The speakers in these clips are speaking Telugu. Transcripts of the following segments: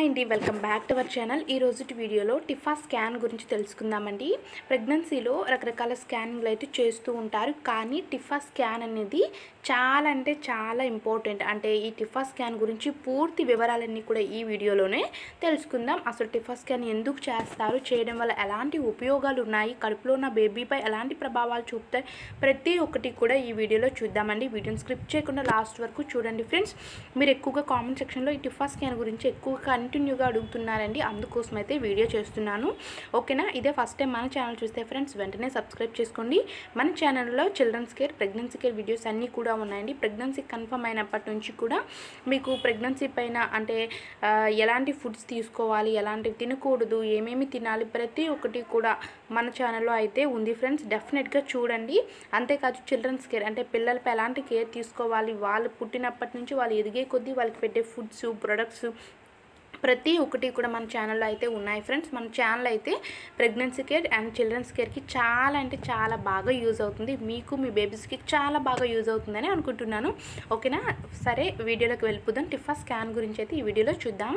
హాయ్ అండి welcome back to our channel ఈ రోజుటి వీడియోలో టిఫా స్కాన్ గురించి తెలుసుకుందామండి ప్రెగ్నెన్సీలో రకరకాల స్కానింగ్లు అయితే చేస్తూ ఉంటారు కానీ టిఫా స్కాన్ అనేది చాలా అంటే చాలా ఇంపార్టెంట్ అంటే ఈ టిఫా స్కాన్ గురించి పూర్తి వివరాలన్నీ కూడా ఈ వీడియోలోనే తెలుసుకుందాం అసలు టిఫా స్కాన్ ఎందుకు చేస్తారు చేయడం వల్ల ఎలాంటి ఉపయోగాలు ఉన్నాయి కడుపులో ఉన్న బేబీపై ఎలాంటి ప్రభావాలు చూపుతాయి ప్రతి ఒక్కటి కూడా ఈ వీడియోలో చూద్దామండి వీడియోని స్క్రిప్ట్ చేయకుండా లాస్ట్ వరకు చూడండి ఫ్రెండ్స్ మీరు ఎక్కువగా కామెంట్ సెక్షన్లో ఈ టిఫా స్కాన్ గురించి ఎక్కువగా కంటిన్యూగా అడుగుతున్నారండి అందుకోసం అయితే వీడియో చేస్తున్నాను ఓకేనా ఇదే ఫస్ట్ టైం మన ఛానల్ చూస్తే ఫ్రెండ్స్ వెంటనే సబ్స్క్రైబ్ చేసుకోండి మన ఛానల్లో children's care pregnancy care videos అన్నీ కూడా ఉన్నాయండి ప్రెగ్నెన్సీ కన్ఫర్మ్ అయినప్పటి నుంచి కూడా మీకు ప్రెగ్నెన్సీ పైన అంటే ఎలాంటి ఫుడ్స్ తీసుకోవాలి ఎలాంటివి తినకూడదు ఏమేమి తినాలి ప్రతి ఒక్కటి కూడా మన ఛానల్లో అయితే ఉంది ఫ్రెండ్స్ డెఫినెట్గా చూడండి అంతేకాదు చిల్డ్రన్స్ కేర్ అంటే పిల్లలపై ఎలాంటి కేర్ తీసుకోవాలి వాళ్ళు పుట్టినప్పటి నుంచి వాళ్ళు ఎదిగే కొద్దీ వాళ్ళకి పెట్టే ఫుడ్స్ ప్రొడక్ట్స్ ప్రతి ఒక్కటి కూడా మన ఛానల్లో అయితే ఉన్నాయి ఫ్రెండ్స్ మన ఛానల్ అయితే ప్రెగ్నెన్సీ కేర్ అండ్ చిల్డ్రన్స్ కేర్కి చాలా అంటే చాలా బాగా యూజ్ అవుతుంది మీకు మీ బేబీస్కి చాలా బాగా యూజ్ అవుతుందని అనుకుంటున్నాను ఓకేనా సరే వీడియోలోకి వెళ్ళిపోదాం టిఫా స్కాన్ గురించి అయితే ఈ వీడియోలో చూద్దాం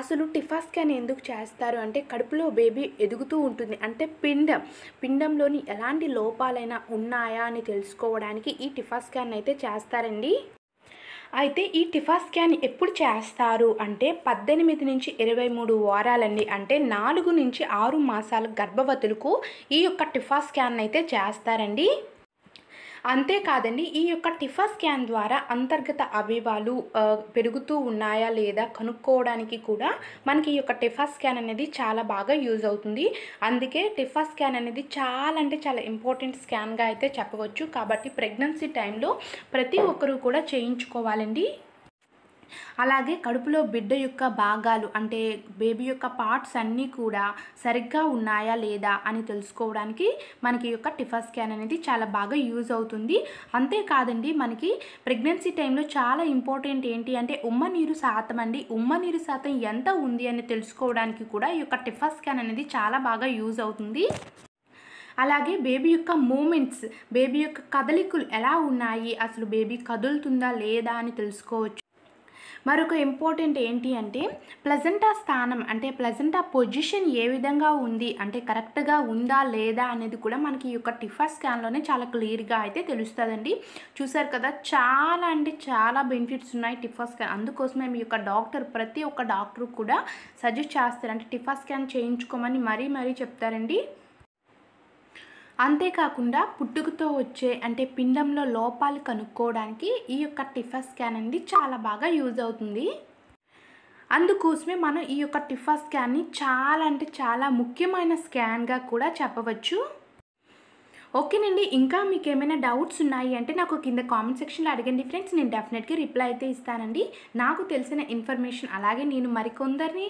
అసలు టిఫా స్కాన్ ఎందుకు చేస్తారు అంటే కడుపులో బేబీ ఎదుగుతూ ఉంటుంది అంటే పిండం పిండంలోని ఎలాంటి లోపాలైనా ఉన్నాయా అని తెలుసుకోవడానికి ఈ టిఫా స్కాన్ అయితే చేస్తారండి అయితే ఈ టిఫా స్కాన్ ఎప్పుడు చేస్తారు అంటే పద్దెనిమిది నుంచి ఇరవై మూడు వారాలండి అంటే నాలుగు నుంచి ఆరు మాసాల గర్భవతులకు ఈ యొక్క టిఫా స్కాన్ అయితే చేస్తారండి అంతేకాదండి ఈ యొక్క టిఫా స్కాన్ ద్వారా అంతర్గత అవయవాలు పెరుగుతూ ఉన్నాయా లేదా కనుక్కోవడానికి కూడా మనకి ఈ యొక్క టిఫా స్కాన్ అనేది చాలా బాగా యూజ్ అవుతుంది అందుకే టిఫా స్కాన్ అనేది చాలా అంటే చాలా ఇంపార్టెంట్ స్కాన్గా అయితే చెప్పవచ్చు కాబట్టి ప్రెగ్నెన్సీ టైంలో ప్రతి ఒక్కరూ కూడా చేయించుకోవాలండి అలాగే కడుపులో బిడ్డ యొక్క భాగాలు అంటే బేబీ యొక్క పార్ట్స్ అన్నీ కూడా సరిగ్గా ఉన్నాయా లేదా అని తెలుసుకోవడానికి మనకి యొక్క టిఫా స్కాన్ అనేది చాలా బాగా యూజ్ అవుతుంది అంతేకాదండి మనకి ప్రెగ్నెన్సీ టైంలో చాలా ఇంపార్టెంట్ ఏంటి అంటే ఉమ్మ నీరు శాతం అండి ఉమ్మ నీరు శాతం ఎంత ఉంది అని తెలుసుకోవడానికి కూడా ఈ యొక్క టిఫా స్కాన్ అనేది చాలా బాగా యూజ్ అవుతుంది అలాగే బేబీ యొక్క మూమెంట్స్ బేబీ యొక్క కదలికలు ఎలా ఉన్నాయి అసలు బేబీ కదులుతుందా లేదా అని తెలుసుకోవచ్చు మరొక ఇంపార్టెంట్ ఏంటి అంటే ప్లజెంటా స్థానం అంటే ప్లజెంటా పొజిషన్ ఏ విధంగా ఉంది అంటే కరెక్ట్గా ఉందా లేదా అనేది కూడా మనకి ఈ యొక్క టిఫా స్కాన్లోనే చాలా క్లియర్గా అయితే తెలుస్తుందండి చూసారు కదా చాలా అంటే చాలా బెనిఫిట్స్ ఉన్నాయి టిఫా స్కాన్ అందుకోసమే మీ యొక్క డాక్టర్ ప్రతి ఒక్క డాక్టర్ కూడా సజెస్ట్ చేస్తారు అంటే టిఫా స్కాన్ చేయించుకోమని మరీ మరీ చెప్తారండి అంతేకాకుండా పుట్టుకతో వచ్చే అంటే పిండంలో లోపాలు కనుక్కోవడానికి ఈ యొక్క టిఫా స్కాన్ అనేది చాలా బాగా యూజ్ అవుతుంది అందుకోసమే మనం ఈ యొక్క టిఫా స్కాన్ని చాలా అంటే చాలా ముఖ్యమైన స్కాన్గా కూడా చెప్పవచ్చు ఓకేనండి ఇంకా మీకు ఏమైనా డౌట్స్ ఉన్నాయి అంటే నాకు కింద కామెంట్ సెక్షన్లో అడగండి ఫ్రెండ్స్ నేను డెఫినెట్గా రిప్లై అయితే ఇస్తానండి నాకు తెలిసిన ఇన్ఫర్మేషన్ అలాగే నేను మరికొందరిని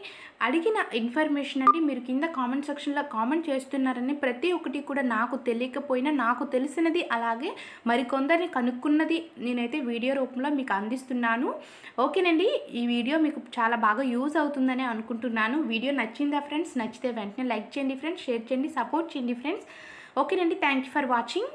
అడిగిన ఇన్ఫర్మేషన్ అండి మీరు కింద కామెంట్ సెక్షన్లో కామెంట్ చేస్తున్నారని ప్రతి ఒక్కటి కూడా నాకు తెలియకపోయినా నాకు తెలిసినది అలాగే మరికొందరిని కనుక్కున్నది నేనైతే వీడియో రూపంలో మీకు అందిస్తున్నాను ఓకేనండి ఈ వీడియో మీకు చాలా బాగా యూజ్ అవుతుందని అనుకుంటున్నాను వీడియో నచ్చిందా ఫ్రెండ్స్ నచ్చితే వెంటనే లైక్ చేయండి ఫ్రెండ్స్ షేర్ చేయండి సపోర్ట్ చేయండి ఫ్రెండ్స్ ఓకేనండి థ్యాంక్ యూ ఫర్ వాచింగ్